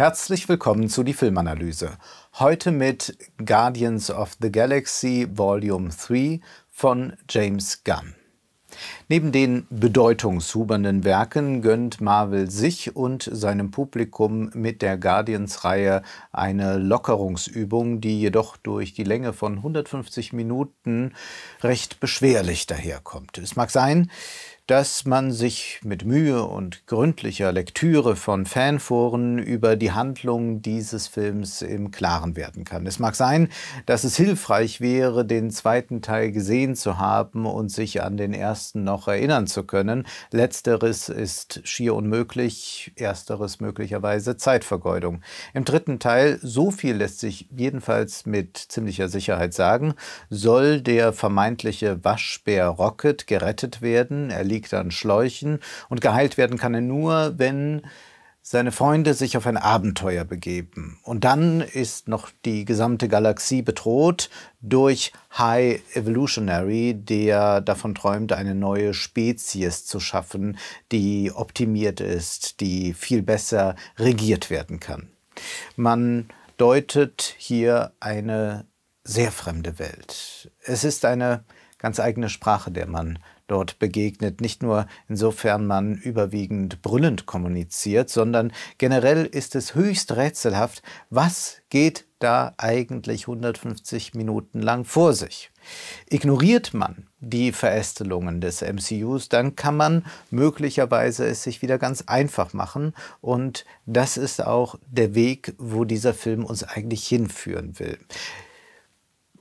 Herzlich willkommen zu die Filmanalyse. Heute mit Guardians of the Galaxy Volume 3 von James Gunn. Neben den bedeutungshubernden Werken gönnt Marvel sich und seinem Publikum mit der Guardians-Reihe eine Lockerungsübung, die jedoch durch die Länge von 150 Minuten recht beschwerlich daherkommt. Es mag sein, dass man sich mit Mühe und gründlicher Lektüre von Fanforen über die Handlung dieses Films im Klaren werden kann. Es mag sein, dass es hilfreich wäre, den zweiten Teil gesehen zu haben und sich an den ersten noch erinnern zu können. Letzteres ist schier unmöglich, ersteres möglicherweise Zeitvergeudung. Im dritten Teil, so viel lässt sich jedenfalls mit ziemlicher Sicherheit sagen, soll der vermeintliche Waschbär Rocket gerettet werden. Er liegt liegt an Schläuchen und geheilt werden kann er nur, wenn seine Freunde sich auf ein Abenteuer begeben. Und dann ist noch die gesamte Galaxie bedroht durch High Evolutionary, der davon träumt, eine neue Spezies zu schaffen, die optimiert ist, die viel besser regiert werden kann. Man deutet hier eine sehr fremde Welt. Es ist eine ganz eigene Sprache, der man dort begegnet. Nicht nur insofern man überwiegend brüllend kommuniziert, sondern generell ist es höchst rätselhaft, was geht da eigentlich 150 Minuten lang vor sich. Ignoriert man die Verästelungen des MCUs, dann kann man möglicherweise es sich wieder ganz einfach machen. Und das ist auch der Weg, wo dieser Film uns eigentlich hinführen will.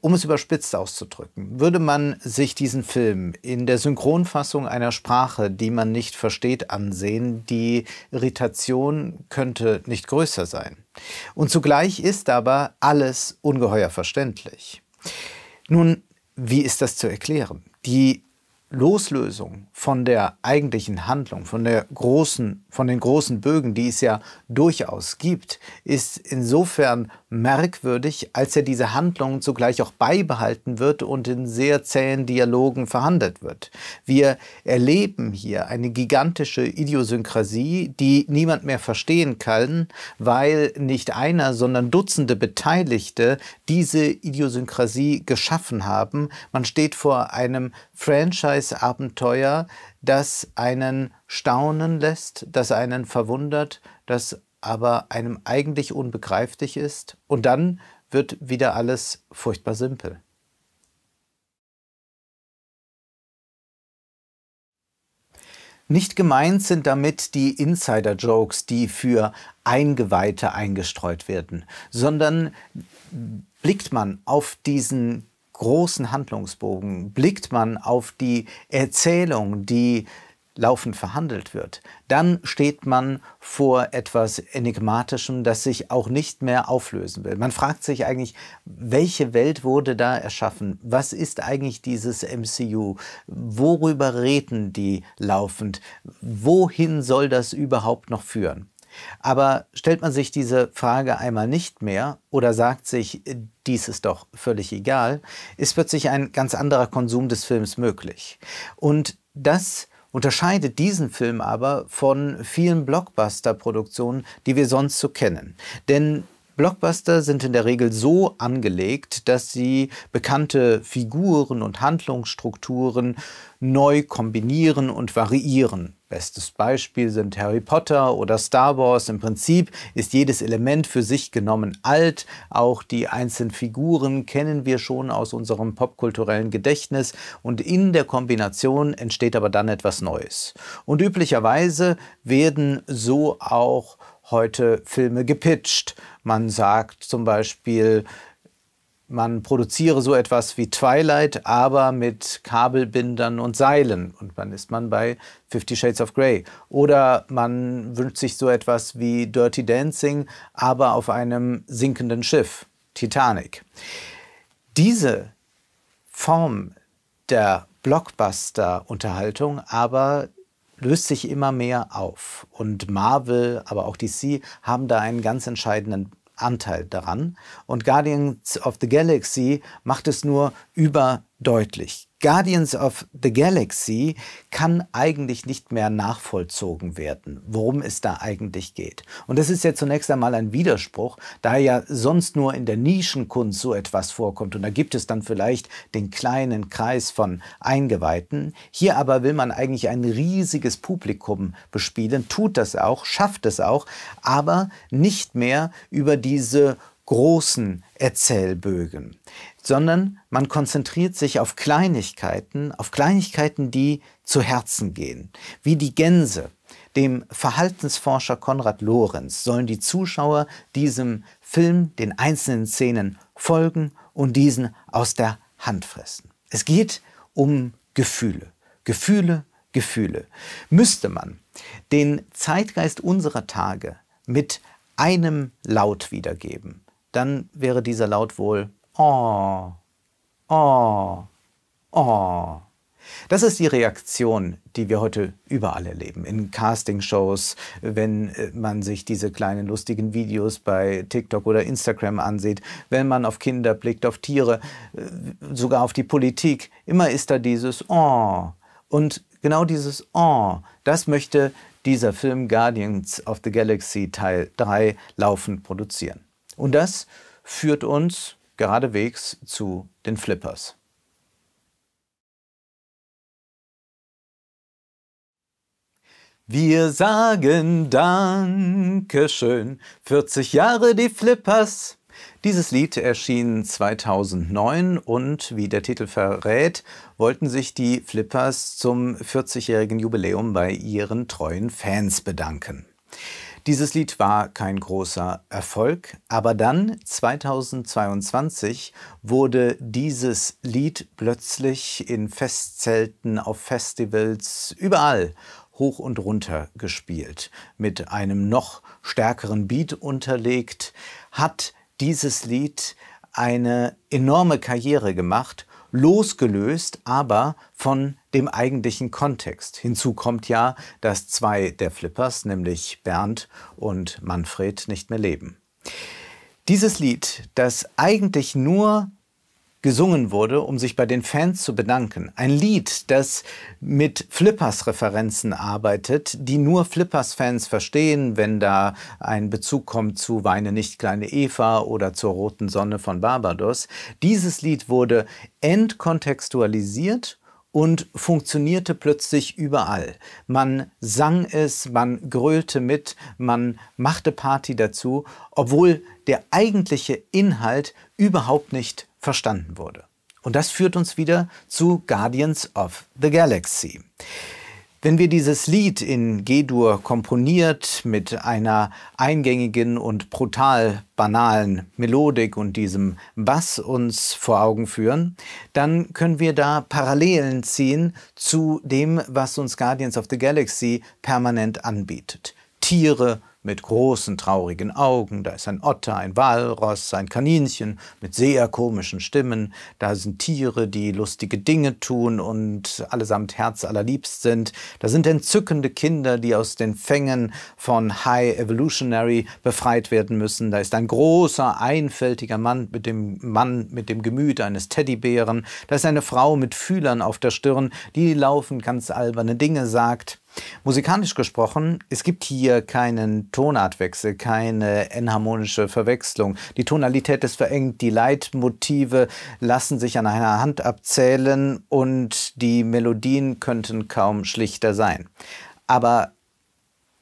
Um es überspitzt auszudrücken, würde man sich diesen Film in der Synchronfassung einer Sprache, die man nicht versteht, ansehen, die Irritation könnte nicht größer sein. Und zugleich ist aber alles ungeheuer verständlich. Nun, wie ist das zu erklären? Die Loslösung von der eigentlichen Handlung, von, der großen, von den großen Bögen, die es ja durchaus gibt, ist insofern merkwürdig, als er diese Handlungen zugleich auch beibehalten wird und in sehr zähen Dialogen verhandelt wird. Wir erleben hier eine gigantische Idiosynkrasie, die niemand mehr verstehen kann, weil nicht einer, sondern Dutzende Beteiligte diese Idiosynkrasie geschaffen haben. Man steht vor einem Franchise-Abenteuer, das einen staunen lässt, das einen verwundert, das aber einem eigentlich unbegreiflich ist. Und dann wird wieder alles furchtbar simpel. Nicht gemeint sind damit die Insider-Jokes, die für Eingeweihte eingestreut werden, sondern blickt man auf diesen großen Handlungsbogen, blickt man auf die Erzählung, die laufend verhandelt wird, dann steht man vor etwas Enigmatischem, das sich auch nicht mehr auflösen will. Man fragt sich eigentlich, welche Welt wurde da erschaffen? Was ist eigentlich dieses MCU? Worüber reden die laufend? Wohin soll das überhaupt noch führen? Aber stellt man sich diese Frage einmal nicht mehr oder sagt sich, dies ist doch völlig egal, ist plötzlich ein ganz anderer Konsum des Films möglich. Und das unterscheidet diesen Film aber von vielen Blockbuster-Produktionen, die wir sonst so kennen. Denn Blockbuster sind in der Regel so angelegt, dass sie bekannte Figuren und Handlungsstrukturen neu kombinieren und variieren. Bestes Beispiel sind Harry Potter oder Star Wars. Im Prinzip ist jedes Element für sich genommen alt. Auch die einzelnen Figuren kennen wir schon aus unserem popkulturellen Gedächtnis. Und in der Kombination entsteht aber dann etwas Neues. Und üblicherweise werden so auch heute Filme gepitcht. Man sagt zum Beispiel, man produziere so etwas wie Twilight, aber mit Kabelbindern und Seilen. Und dann ist man bei Fifty Shades of Grey. Oder man wünscht sich so etwas wie Dirty Dancing, aber auf einem sinkenden Schiff, Titanic. Diese Form der Blockbuster-Unterhaltung aber löst sich immer mehr auf. Und Marvel, aber auch DC haben da einen ganz entscheidenden Anteil daran. Und Guardians of the Galaxy macht es nur über deutlich. Guardians of the Galaxy kann eigentlich nicht mehr nachvollzogen werden, worum es da eigentlich geht. Und das ist ja zunächst einmal ein Widerspruch, da ja sonst nur in der Nischenkunst so etwas vorkommt. Und da gibt es dann vielleicht den kleinen Kreis von Eingeweihten. Hier aber will man eigentlich ein riesiges Publikum bespielen, tut das auch, schafft es auch, aber nicht mehr über diese großen Erzählbögen sondern man konzentriert sich auf Kleinigkeiten, auf Kleinigkeiten, die zu Herzen gehen, wie die Gänse. Dem Verhaltensforscher Konrad Lorenz sollen die Zuschauer diesem Film, den einzelnen Szenen folgen und diesen aus der Hand fressen. Es geht um Gefühle, Gefühle, Gefühle. Müsste man den Zeitgeist unserer Tage mit einem Laut wiedergeben, dann wäre dieser Laut wohl Oh, oh, oh. Das ist die Reaktion, die wir heute überall erleben. In Castingshows, wenn äh, man sich diese kleinen lustigen Videos bei TikTok oder Instagram ansieht, wenn man auf Kinder blickt, auf Tiere, äh, sogar auf die Politik. Immer ist da dieses Oh. Und genau dieses Oh, das möchte dieser Film Guardians of the Galaxy Teil 3 laufend produzieren. Und das führt uns geradewegs zu den Flippers. Wir sagen Dankeschön, 40 Jahre die Flippers. Dieses Lied erschien 2009 und wie der Titel verrät, wollten sich die Flippers zum 40-jährigen Jubiläum bei ihren treuen Fans bedanken. Dieses Lied war kein großer Erfolg, aber dann 2022 wurde dieses Lied plötzlich in Festzelten, auf Festivals, überall hoch und runter gespielt, mit einem noch stärkeren Beat unterlegt, hat dieses Lied eine enorme Karriere gemacht, losgelöst aber von dem eigentlichen Kontext. Hinzu kommt ja, dass zwei der Flippers, nämlich Bernd und Manfred, nicht mehr leben. Dieses Lied, das eigentlich nur gesungen wurde, um sich bei den Fans zu bedanken. Ein Lied, das mit Flippers-Referenzen arbeitet, die nur Flippers-Fans verstehen, wenn da ein Bezug kommt zu Weine nicht kleine Eva oder zur roten Sonne von Barbados. Dieses Lied wurde entkontextualisiert und funktionierte plötzlich überall. Man sang es, man grölte mit, man machte Party dazu, obwohl der eigentliche Inhalt überhaupt nicht verstanden wurde. Und das führt uns wieder zu Guardians of the Galaxy. Wenn wir dieses Lied in G-Dur komponiert mit einer eingängigen und brutal banalen Melodik und diesem Bass uns vor Augen führen, dann können wir da Parallelen ziehen zu dem, was uns Guardians of the Galaxy permanent anbietet. Tiere, mit großen traurigen Augen, da ist ein Otter, ein Walross, ein Kaninchen mit sehr komischen Stimmen, da sind Tiere, die lustige Dinge tun und allesamt herzallerliebst sind, da sind entzückende Kinder, die aus den Fängen von High Evolutionary befreit werden müssen, da ist ein großer, einfältiger Mann mit dem Mann mit dem Gemüt eines Teddybären, da ist eine Frau mit Fühlern auf der Stirn, die laufend ganz alberne Dinge sagt, Musikalisch gesprochen, es gibt hier keinen Tonartwechsel, keine enharmonische Verwechslung. Die Tonalität ist verengt, die Leitmotive lassen sich an einer Hand abzählen und die Melodien könnten kaum schlichter sein. Aber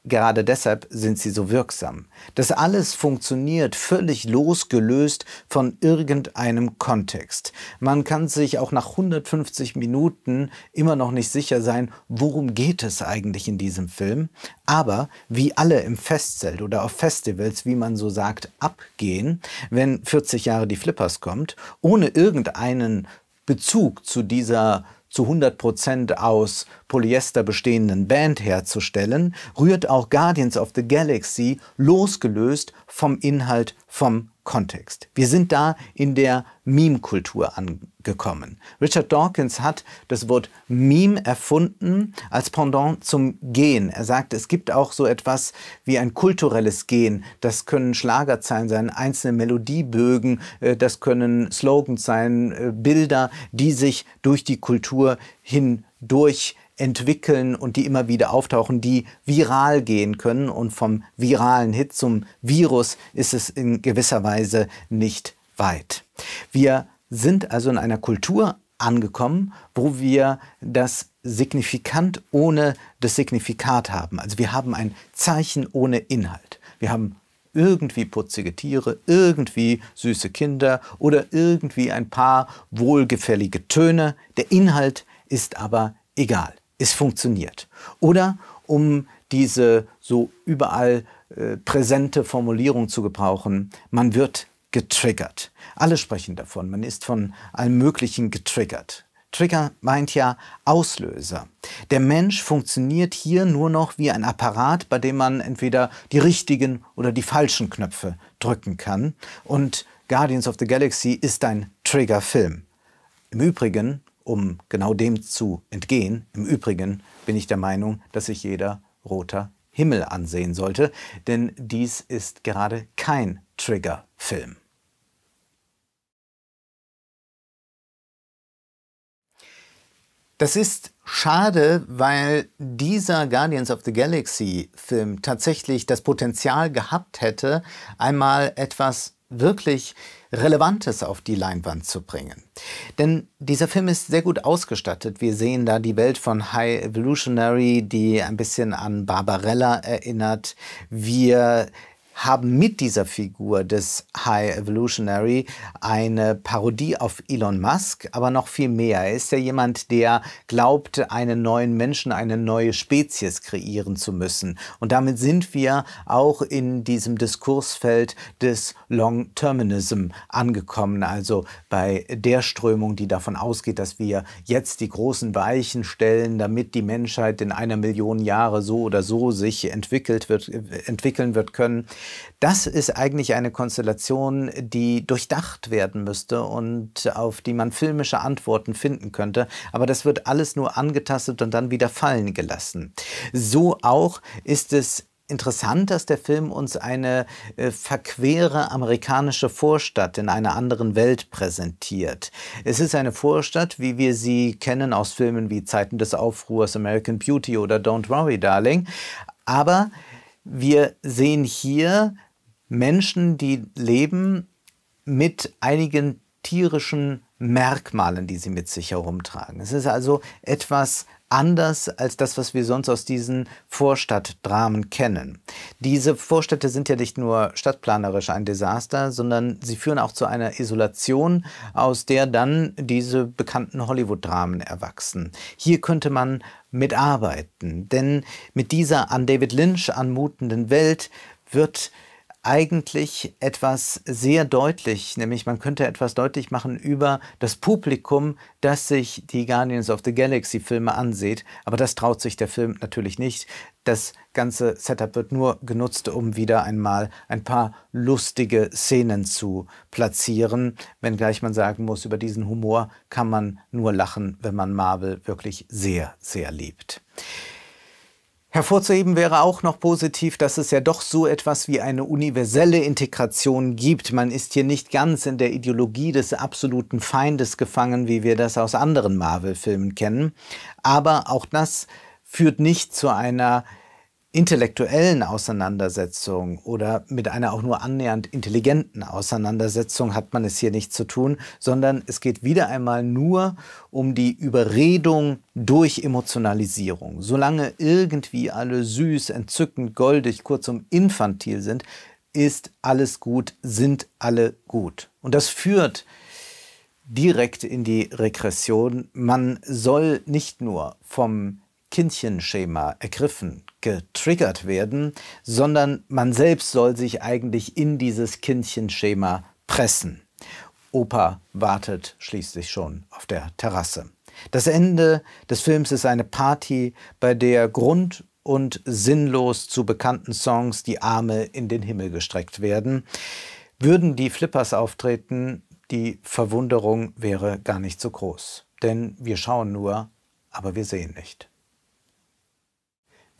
Gerade deshalb sind sie so wirksam. Das alles funktioniert völlig losgelöst von irgendeinem Kontext. Man kann sich auch nach 150 Minuten immer noch nicht sicher sein, worum geht es eigentlich in diesem Film. Aber wie alle im Festzelt oder auf Festivals, wie man so sagt, abgehen, wenn 40 Jahre die Flippers kommt, ohne irgendeinen Bezug zu dieser zu 100 Prozent aus Polyester bestehenden Band herzustellen, rührt auch Guardians of the Galaxy losgelöst vom Inhalt vom Kontext. Wir sind da in der Meme-Kultur angekommen. Richard Dawkins hat das Wort Meme erfunden als Pendant zum Gehen. Er sagt, es gibt auch so etwas wie ein kulturelles Gehen. Das können Schlagerzeilen sein, einzelne Melodiebögen, äh, das können Slogans sein, äh, Bilder, die sich durch die Kultur hindurch entwickeln und die immer wieder auftauchen, die viral gehen können. Und vom viralen Hit zum Virus ist es in gewisser Weise nicht weit. Wir sind also in einer Kultur angekommen, wo wir das Signifikant ohne das Signifikat haben. Also wir haben ein Zeichen ohne Inhalt. Wir haben irgendwie putzige Tiere, irgendwie süße Kinder oder irgendwie ein paar wohlgefällige Töne. Der Inhalt ist aber egal es funktioniert. Oder um diese so überall äh, präsente Formulierung zu gebrauchen, man wird getriggert. Alle sprechen davon, man ist von allem Möglichen getriggert. Trigger meint ja Auslöser. Der Mensch funktioniert hier nur noch wie ein Apparat, bei dem man entweder die richtigen oder die falschen Knöpfe drücken kann. Und Guardians of the Galaxy ist ein Triggerfilm. Im Übrigen um genau dem zu entgehen. Im Übrigen bin ich der Meinung, dass sich jeder roter Himmel ansehen sollte, denn dies ist gerade kein Trigger-Film. Das ist schade, weil dieser Guardians of the Galaxy Film tatsächlich das Potenzial gehabt hätte, einmal etwas wirklich Relevantes auf die Leinwand zu bringen. Denn dieser Film ist sehr gut ausgestattet. Wir sehen da die Welt von High Evolutionary, die ein bisschen an Barbarella erinnert. Wir haben mit dieser Figur des High Evolutionary eine Parodie auf Elon Musk, aber noch viel mehr. Er ist ja jemand, der glaubt, einen neuen Menschen, eine neue Spezies kreieren zu müssen. Und damit sind wir auch in diesem Diskursfeld des Long-Terminism angekommen, also bei der Strömung, die davon ausgeht, dass wir jetzt die großen Weichen stellen, damit die Menschheit in einer Million Jahre so oder so sich entwickelt wird, entwickeln wird können. Das ist eigentlich eine Konstellation, die durchdacht werden müsste und auf die man filmische Antworten finden könnte. Aber das wird alles nur angetastet und dann wieder fallen gelassen. So auch ist es interessant, dass der Film uns eine äh, verquere amerikanische Vorstadt in einer anderen Welt präsentiert. Es ist eine Vorstadt, wie wir sie kennen aus Filmen wie Zeiten des Aufruhrs, American Beauty oder Don't Worry, Darling. Aber wir sehen hier Menschen, die leben mit einigen tierischen Merkmalen, die sie mit sich herumtragen. Es ist also etwas anders als das, was wir sonst aus diesen Vorstadtdramen kennen. Diese Vorstädte sind ja nicht nur stadtplanerisch ein Desaster, sondern sie führen auch zu einer Isolation, aus der dann diese bekannten Hollywood-Dramen erwachsen. Hier könnte man mitarbeiten, denn mit dieser an David Lynch anmutenden Welt wird eigentlich etwas sehr deutlich, nämlich man könnte etwas deutlich machen über das Publikum, das sich die Guardians of the Galaxy Filme ansieht. Aber das traut sich der Film natürlich nicht. Das ganze Setup wird nur genutzt, um wieder einmal ein paar lustige Szenen zu platzieren, wenngleich man sagen muss, über diesen Humor kann man nur lachen, wenn man Marvel wirklich sehr, sehr liebt. Hervorzuheben wäre auch noch positiv, dass es ja doch so etwas wie eine universelle Integration gibt. Man ist hier nicht ganz in der Ideologie des absoluten Feindes gefangen, wie wir das aus anderen Marvel-Filmen kennen. Aber auch das führt nicht zu einer intellektuellen Auseinandersetzung oder mit einer auch nur annähernd intelligenten Auseinandersetzung hat man es hier nicht zu tun, sondern es geht wieder einmal nur um die Überredung durch Emotionalisierung. Solange irgendwie alle süß, entzückend, goldig, kurzum infantil sind, ist alles gut, sind alle gut. Und das führt direkt in die Regression. Man soll nicht nur vom Kindchenschema ergriffen, getriggert werden, sondern man selbst soll sich eigentlich in dieses Kindchenschema pressen. Opa wartet schließlich schon auf der Terrasse. Das Ende des Films ist eine Party, bei der Grund und sinnlos zu bekannten Songs die Arme in den Himmel gestreckt werden. Würden die Flippers auftreten, die Verwunderung wäre gar nicht so groß. Denn wir schauen nur, aber wir sehen nicht.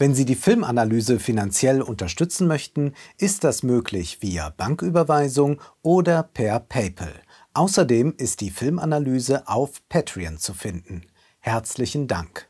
Wenn Sie die Filmanalyse finanziell unterstützen möchten, ist das möglich via Banküberweisung oder per PayPal. Außerdem ist die Filmanalyse auf Patreon zu finden. Herzlichen Dank.